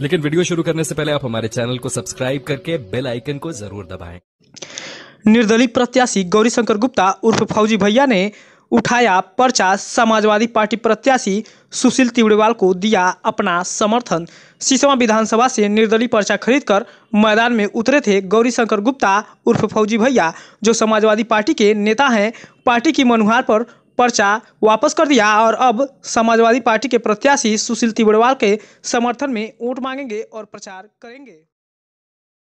लेकिन वीडियो शुरू करने से पहले आप हमारे चैनल को सब्सक्राइब करके बेल आइकन को जरूर दबाएं। निर्दलीय प्रत्याशी गौरीशंकर गुप्ता उर्फ फौजी भैया ने उठाया पर्चा समाजवादी पार्टी प्रत्याशी सुशील तिवड़ीवाल को दिया अपना समर्थन सिसवा विधानसभा से निर्दलीय पर्चा खरीदकर मैदान में उतरे थे गौरीशंकर गुप्ता उर्फ फौजी भैया जो समाजवादी पार्टी के नेता हैं पार्टी की मनुहार पर पर्चा वापस कर दिया और अब समाजवादी पार्टी के प्रत्याशी सुशील तिबड़वाल के समर्थन में वोट मांगेंगे और प्रचार करेंगे